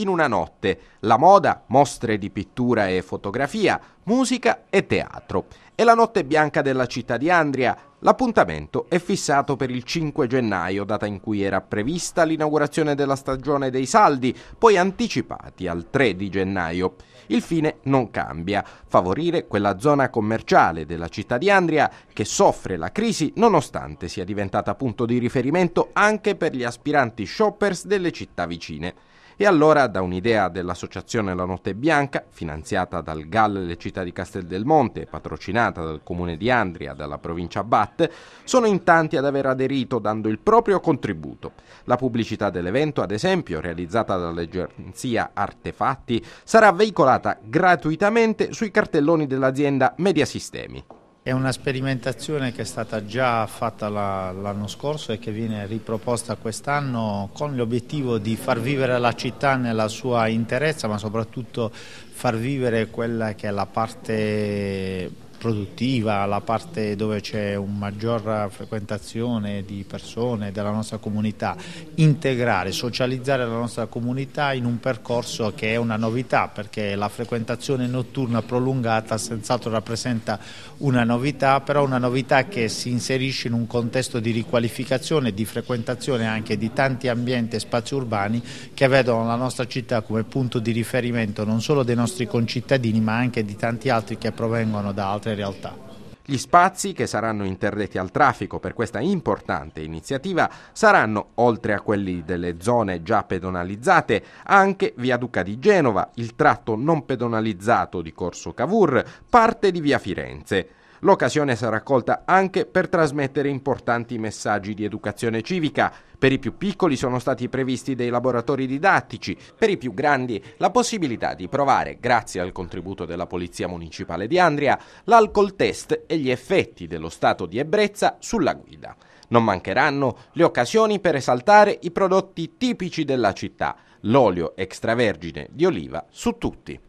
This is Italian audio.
in una notte, la moda, mostre di pittura e fotografia, musica e teatro. E la notte bianca della città di Andria, l'appuntamento è fissato per il 5 gennaio, data in cui era prevista l'inaugurazione della stagione dei saldi, poi anticipati al 3 di gennaio. Il fine non cambia, favorire quella zona commerciale della città di Andria che soffre la crisi nonostante sia diventata punto di riferimento anche per gli aspiranti shoppers delle città vicine. E allora, da un'idea dell'associazione La Notte Bianca, finanziata dal GAL Le Città di Castel del Monte e patrocinata dal comune di Andria dalla provincia Bat, sono in tanti ad aver aderito dando il proprio contributo. La pubblicità dell'evento, ad esempio, realizzata dall'agenzia Artefatti, sarà veicolata gratuitamente sui cartelloni dell'azienda Media Sistemi. È una sperimentazione che è stata già fatta l'anno scorso e che viene riproposta quest'anno con l'obiettivo di far vivere la città nella sua interezza ma soprattutto far vivere quella che è la parte produttiva, la parte dove c'è una maggior frequentazione di persone della nostra comunità, integrare, socializzare la nostra comunità in un percorso che è una novità perché la frequentazione notturna prolungata senz'altro rappresenta una novità, però una novità che si inserisce in un contesto di riqualificazione, di frequentazione anche di tanti ambienti e spazi urbani che vedono la nostra città come punto di riferimento non solo dei nostri concittadini ma anche di tanti altri che provengono da altre altre realtà. Gli spazi che saranno interdetti al traffico per questa importante iniziativa saranno, oltre a quelli delle zone già pedonalizzate, anche via Duca di Genova, il tratto non pedonalizzato di Corso Cavour, parte di via Firenze. L'occasione sarà colta anche per trasmettere importanti messaggi di educazione civica. Per i più piccoli sono stati previsti dei laboratori didattici, per i più grandi la possibilità di provare, grazie al contributo della Polizia Municipale di Andria, l'alcol test e gli effetti dello stato di ebbrezza sulla guida. Non mancheranno le occasioni per esaltare i prodotti tipici della città, l'olio extravergine di oliva su tutti.